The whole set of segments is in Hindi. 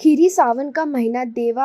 खीरी सावन का महीना देव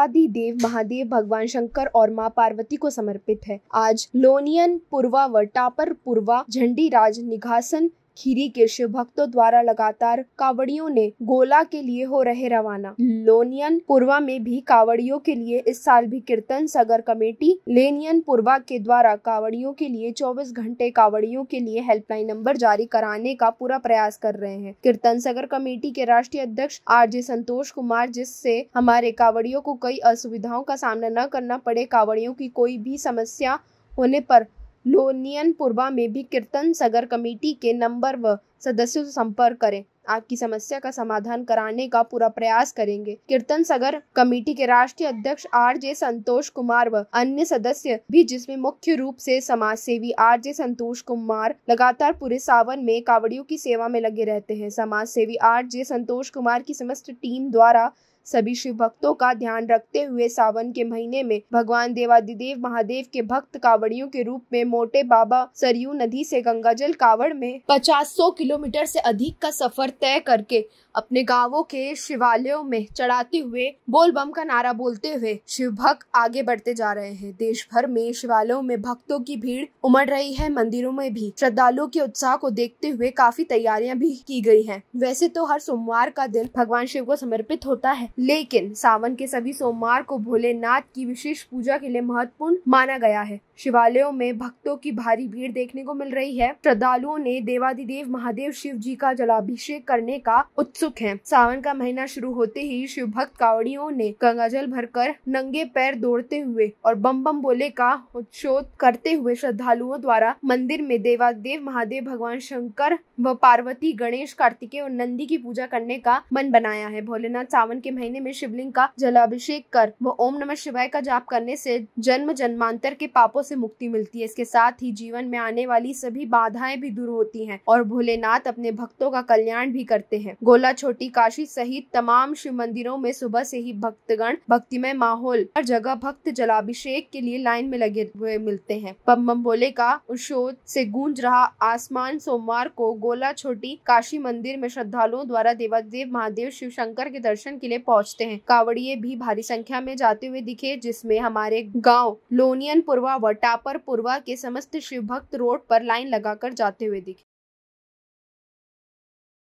महादेव भगवान शंकर और माँ पार्वती को समर्पित है आज लोनियन पुरवा व टापर पूर्वा झंडी राज निघासन खीरी के शिव भक्तों द्वारा लगातार कावड़ियों ने गोला के लिए हो रहे रवाना लोनियन पूर्वा में भी कावड़ियों के लिए इस साल भी कीर्तन सगर कमेटी लेनियन पूर्वा के द्वारा कावड़ियों के लिए 24 घंटे कावड़ियों के लिए हेल्पलाइन नंबर जारी कराने का पूरा प्रयास कर रहे हैं कीर्तन सगर कमेटी के राष्ट्रीय अध्यक्ष आर जे संतोष कुमार जिससे हमारे कावड़ियों को कई असुविधाओं का सामना न करना पड़े कावड़ियों की कोई भी समस्या होने पर लोनियनपुरवा में भी कीर्तन सगर कमेटी के नंबर व सदस्यों से संपर्क करें आपकी समस्या का समाधान कराने का पूरा प्रयास करेंगे कीर्तन सगर कमेटी के राष्ट्रीय अध्यक्ष आर जे संतोष कुमार व अन्य सदस्य भी जिसमें मुख्य रूप से समाज सेवी आर जे संतोष कुमार लगातार पूरे सावन में कावड़ियों की सेवा में लगे रहते हैं समाज सेवी आर जे संतोष कुमार की समस्त टीम द्वारा सभी शिव भक्तों का ध्यान रखते हुए सावन के महीने में भगवान देवादिदेव महादेव के भक्त कावड़ियों के रूप में मोटे बाबा सरयू नदी से गंगाजल कावड़ में पचास सौ किलोमीटर से अधिक का सफर तय करके अपने गांवों के शिवालयों में चढ़ाते हुए बोल बम का नारा बोलते हुए शिव भक्त आगे बढ़ते जा रहे हैं देश भर में शिवालयों में भक्तों की भीड़ उमड़ रही है मंदिरों में भी श्रद्धालुओं के उत्साह को देखते हुए काफी तैयारियां भी की गई हैं। वैसे तो हर सोमवार का दिन भगवान शिव को समर्पित होता है लेकिन सावन के सभी सोमवार को भोलेनाथ की विशेष पूजा के लिए महत्वपूर्ण माना गया है शिवालयों में भक्तों की भारी भीड़ देखने को मिल रही है श्रद्धालुओं ने देवाधिदेव महादेव शिव जी का जलाभिषेक करने का उत्सुक है सावन का महीना शुरू होते ही शिव भक्त कावड़ियों ने गंगा जल भरकर नंगे पैर दौड़ते हुए और बम बम बोले का उच्छोद करते हुए श्रद्धालुओं द्वारा मंदिर में देवादेव महादेव भगवान शंकर व पार्वती गणेश कार्तिकेय और नंदी की पूजा करने का मन बनाया है भोलेनाथ सावन के महीने महीने में शिवलिंग का जलाभिषेक कर व ओम नमः शिवाय का जाप करने से जन्म जन्मांतर के पापों से मुक्ति मिलती है इसके साथ ही जीवन में आने वाली सभी बाधाएं भी दूर होती हैं और भोलेनाथ अपने भक्तों का कल्याण भी करते हैं गोला छोटी काशी सहित तमाम शिव मंदिरों में सुबह से ही भक्तगण भक्तिमय माहौल हर जगह भक्त जलाभिषेक के लिए लाइन में लगे हुए मिलते हैं पम्बम भोले का उशोध से गूंज रहा आसमान सोमवार को गोला छोटी काशी मंदिर में श्रद्धालुओं द्वारा देवादेव महादेव शिव शंकर के दर्शन के लिए पहुंचते हैं कावड़िए भी भारी संख्या में जाते हुए दिखे जिसमें हमारे गांव लोनियन पुरवा व टापर पुरवा के समस्त शिव भक्त रोड पर लाइन लगाकर जाते हुए दिखे